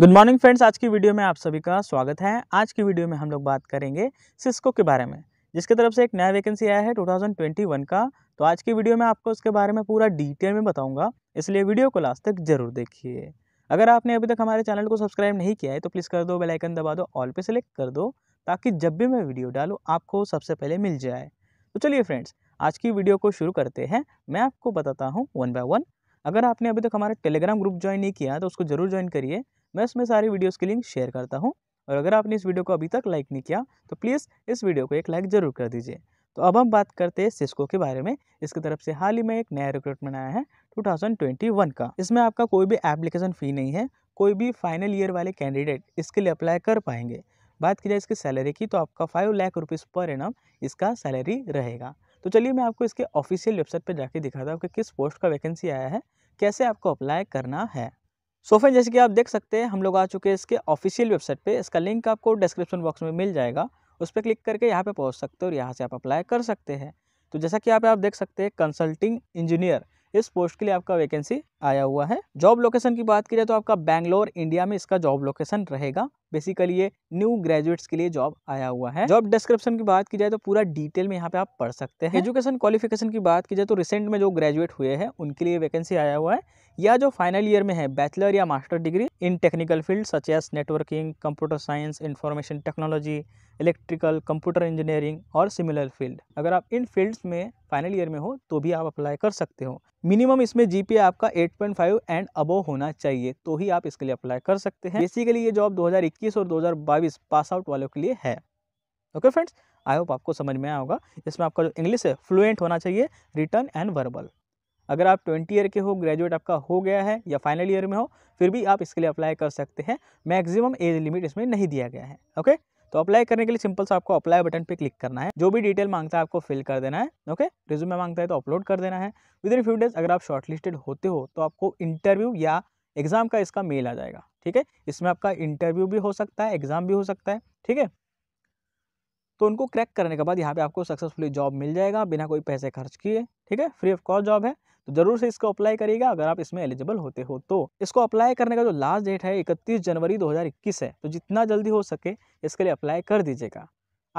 good morning friends आज की video में आप सभी का स्वागत है आज की वीडियो में हम लोग बात करेंगे सिस्को के बारे में जिसकी तरफ से एक नया वैकेंसी आया है 2021 का तो आज की वीडियो में आपको उसके बारे में पूरा डिटेल में बताऊंगा इसलिए वीडियो को लास्ट तक जरूर देखिए अगर आपने अभी तक हमारे चैनल को सब्सक्राइब नहीं किया है तो प्लीज़ कर दो बेलाइकन दबा दो ऑल पर सेलेक्ट कर दो ताकि जब भी मैं वीडियो डालूँ आपको सबसे पहले मिल जाए तो चलिए फ्रेंड्स आज की वीडियो को शुरू करते हैं मैं आपको बताता हूँ वन बाय वन अगर आपने अभी तक हमारा टेलीग्राम ग्रुप ज्वाइन नहीं किया तो उसको जरूर ज्वाइन करिए मैं उसमें सारी वीडियोज़ के लिंक शेयर करता हूँ और अगर आपने इस वीडियो को अभी तक लाइक नहीं किया तो प्लीज़ इस वीडियो को एक लाइक ज़रूर कर दीजिए तो अब हम बात करते हैं सिस्को के बारे में इसकी तरफ से हाल ही में एक नया रिक्रूटमेंट आया है 2021 का इसमें आपका कोई भी एप्लीकेशन फ़ी नहीं है कोई भी फाइनल ईयर वाले कैंडिडेट इसके लिए अप्लाई कर पाएंगे बात की जाए इसकी सैलरी की तो आपका five lakh rupees per annum इसका सैलरी रहेगा तो चलिए मैं आपको इसके ऑफिशियल वेबसाइट पर जाके दिखाता हूँ कि किस पोस्ट का वैकेंसी आया है कैसे आपको अप्लाई करना है सो so फ्रेंड जैसे कि आप देख सकते हैं हम लोग आ चुके हैं इसके ऑफिशियल वेबसाइट पे इसका लिंक आपको डिस्क्रिप्शन बॉक्स में मिल जाएगा उस पर क्लिक करके यहाँ पे पहुँच सकते हो और यहाँ से आप अप्लाई कर सकते हैं तो जैसा कि यहाँ पे आप देख सकते हैं कंसल्टिंग इंजीनियर इस पोस्ट के लिए आपका वैकेंसी आया हुआ है जॉब लोकेशन की बात करें तो आपका बैंगलोर इंडिया में इसका जॉब लोकेशन रहेगा बेसिकली ये न्यू ग्रेजुएट्स के लिए जॉब आया हुआ है जॉब डिस्क्रिप्शन की बात की जाए तो पूरा डिटेल में यहाँ पे आप पढ़ सकते हैं एजुकेशन क्वालिफिकेशन की बात की जाए तो रिसेंट में जो ग्रेजुएट हुए हैं उनके लिए वैकेंसी आया हुआ है या जो फाइनल ईयर में है बैचलर या master degree in technical field such as networking computer science information technology electrical computer engineering और सिमिलर फील्ड अगर आप इन फील्ड्स में फाइनल ईयर में हो तो भी आप अप्लाई कर सकते हो मिनिमम इसमें जी आपका 8.5 एंड अबो होना चाहिए तो ही आप इसके लिए अप्लाई कर सकते हैं बेसिकली ये जॉब 2021 और 2022 पास आउट वालों के लिए है ओके फ्रेंड्स आई होप आपको समझ में आया होगा इसमें आपका जो इंग्लिश है फ्लुएंट होना चाहिए रिटर्न एंड वर्बल अगर आप ट्वेंटी ईयर के हो ग्रेजुएट आपका हो गया है या फाइनल ईयर में हो फिर भी आप इसके लिए अप्लाई कर सकते हैं मैक्सिमम एज लिमिट इसमें नहीं दिया गया है ओके तो अप्लाई करने के लिए सिंपल सा आपको अप्लाई बटन पे क्लिक करना है जो भी डिटेल मांगता है आपको फिल कर देना है ओके रिज्यूमे मांगता है तो अपलोड कर देना है विद इन फ्यू डेज अगर आप शॉर्टलिस्टेड होते हो तो आपको इंटरव्यू या एग्ज़ाम का इसका मेल आ जाएगा ठीक है इसमें आपका इंटरव्यू भी हो सकता है एग्ज़ाम भी हो सकता है ठीक है तो उनको क्रैक करने के बाद यहाँ पे आपको सक्सेसफुली जॉब मिल जाएगा बिना कोई पैसे खर्च किए ठीक है फ्री ऑफ कॉस्ट जॉब है तो जरूर से इसको अप्लाई करिएगा अगर आप इसमें एलिजिबल होते हो तो इसको अप्लाई करने का जो लास्ट डेट है इकतीस जनवरी 2021 है तो जितना जल्दी हो सके इसके लिए अप्लाई कर दीजिएगा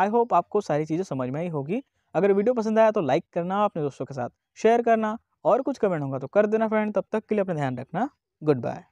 आई होप आपको सारी चीज़ें समझ में आई होगी अगर वीडियो पसंद आया तो लाइक करना अपने दोस्तों के साथ शेयर करना और कुछ कमेंट होगा तो कर देना फ्रेंड तब तक के लिए अपना ध्यान रखना गुड बाय